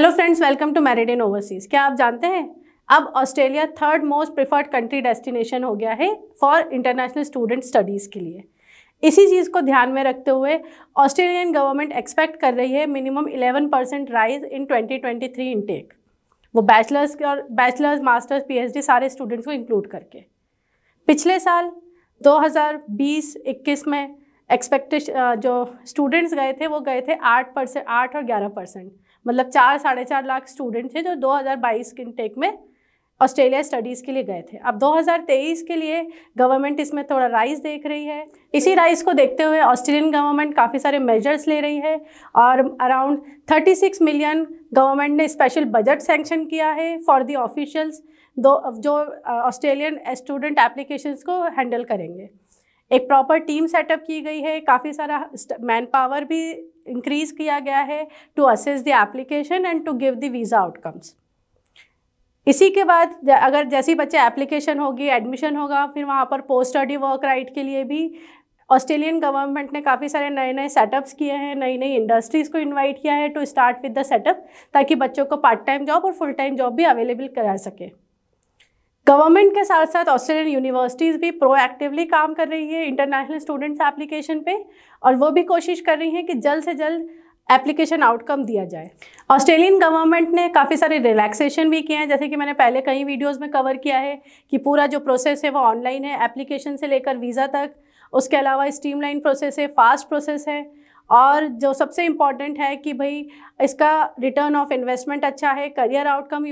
Hello friends welcome to in overseas क्या आप जानते हैं अब Australia third most preferred country destination हो गया है फॉर इंटरनेशनल स्टूडेंट स्टडीज़ के लिए इसी चीज़ को ध्यान में रखते हुए ऑस्ट्रेलियन गवर्नमेंट एक्सपेक्ट कर रही है minimum 11 percent rise in 2023 intake वो बैचलर्स और बैचलर्स मास्टर्स पीएचडी सारे स्टूडेंट्स को इंक्लूड करके पिछले साल 2020-21 में एक्सपेक्टेश जो स्टूडेंट्स गए थे वो गए थे आठ परसेंट आठ और ग्यारह परसेंट मतलब चार साढ़े चार लाख स्टूडेंट थे जो 2022 के इंटेक में ऑस्ट्रेलिया स्टडीज़ के लिए गए थे अब 2023 के लिए गवर्नमेंट इसमें थोड़ा राइज देख रही है इसी राइज को देखते हुए ऑस्ट्रेलियन गवर्नमेंट काफ़ी सारे मेजर्स ले रही है और अराउंड 36 मिलियन गवर्नमेंट ने स्पेशल बजट सेंक्शन किया है फॉर दी ऑफिशियल्स दो जो ऑस्ट्रेलियन स्टूडेंट एप्लीकेशंस को हैंडल करेंगे एक प्रॉपर टीम सेटअप की गई है काफ़ी सारा मैन पावर भी इंक्रीज़ किया गया है to assess the application and to give the visa outcomes इसी के बाद अगर जैसे बच्चे एप्लीकेशन होगी एडमिशन होगा फिर वहाँ पर पोस्ट स्टडी वर्क राइट के लिए भी ऑस्ट्रेलियन गवर्नमेंट ने काफ़ी सारे नए नए सेटअप्स किए हैं नई नई इंडस्ट्रीज़ को इनवाइट किया है to start with the setup ताकि बच्चों को पार्ट टाइम जॉब और फुल टाइम जॉब भी अवेलेबल करा सके गवर्नमेंट के साथ साथ ऑस्ट्रेलियन यूनिवर्सिटीज़ भी प्रोएक्टिवली काम कर रही है इंटरनेशनल स्टूडेंट्स एप्लीकेशन पे और वो भी कोशिश कर रही हैं कि जल्द से जल्द एप्लीकेशन आउटकम दिया जाए ऑस्ट्रेलियन गवर्नमेंट ने काफ़ी सारे रिलैक्सेशन भी किए हैं जैसे कि मैंने पहले कई वीडियोस में कवर किया है कि पूरा जो प्रोसेस है वो ऑनलाइन है एप्लीकेशन से लेकर वीज़ा तक उसके अलावा स्ट्रीमलाइन प्रोसेस है फास्ट प्रोसेस है और जो सबसे इम्पॉर्टेंट है कि भाई इसका रिटर्न ऑफ इन्वेस्टमेंट अच्छा है career outcome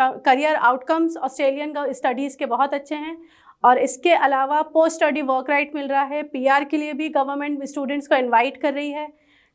career outcomes Australian studies के बहुत अच्छे हैं और इसके अलावा पोस्ट स्टडी वर्क राइट मिल रहा है पीआर के लिए भी गवर्नमेंट स्टूडेंट्स को इनवाइट कर रही है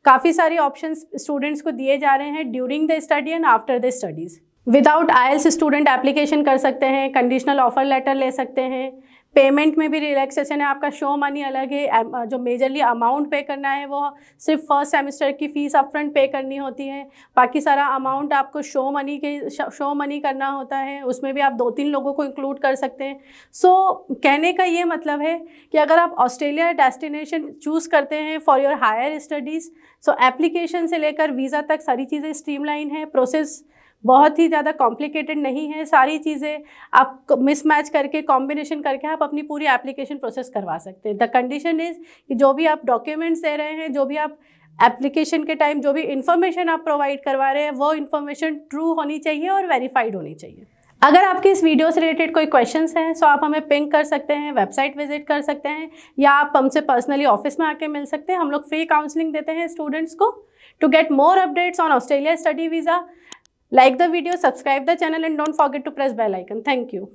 काफ़ी सारे ऑप्शन स्टूडेंट्स को दिए जा रहे हैं during the study and after the studies without IELTS student application कर सकते हैं कंडीशनल ऑफर लेटर ले सकते हैं पेमेंट में भी रिलैक्सेशन है आपका शो मनी अलग है जो मेजरली अमाउंट पे करना है वो सिर्फ फर्स्ट सेमेस्टर की फ़ीस अपफ्रंट पे करनी होती है बाकी सारा अमाउंट आपको शो मनी के शो मनी करना होता है उसमें भी आप दो तीन लोगों को इंक्लूड कर सकते हैं सो so, कहने का ये मतलब है कि अगर आप ऑस्ट्रेलिया डेस्टिनेशन चूज़ करते हैं for your higher studies so application से लेकर वीज़ा तक सारी चीज़ें स्ट्रीमलाइन है प्रोसेस बहुत ही ज़्यादा कॉम्प्लिकेटेड नहीं है सारी चीज़ें आप मिसमैच करके कॉम्बिनेशन करके आप अपनी पूरी एप्लीकेशन प्रोसेस करवा सकते हैं द कंडीशन इज़ कि जो भी आप डॉक्यूमेंट्स दे रहे हैं जो भी आप एप्लीकेशन के टाइम जो भी इन्फॉर्मेशन आप प्रोवाइड करवा रहे हैं वो इन्फॉर्मेशन ट्रू होनी चाहिए और वेरीफाइड होनी चाहिए अगर आपकी इस वीडियो से रिलेटेड कोई क्वेश्चंस हैं सो तो आप हमें पिंक कर सकते हैं वेबसाइट विजिट कर सकते हैं या आप हमसे पर्सनली ऑफिस में आके मिल सकते हैं हम लोग फ्री काउंसलिंग देते हैं स्टूडेंट्स को to get more updates on Australia study visa Like the video, subscribe the channel and don't forget to press bell icon. Thank you.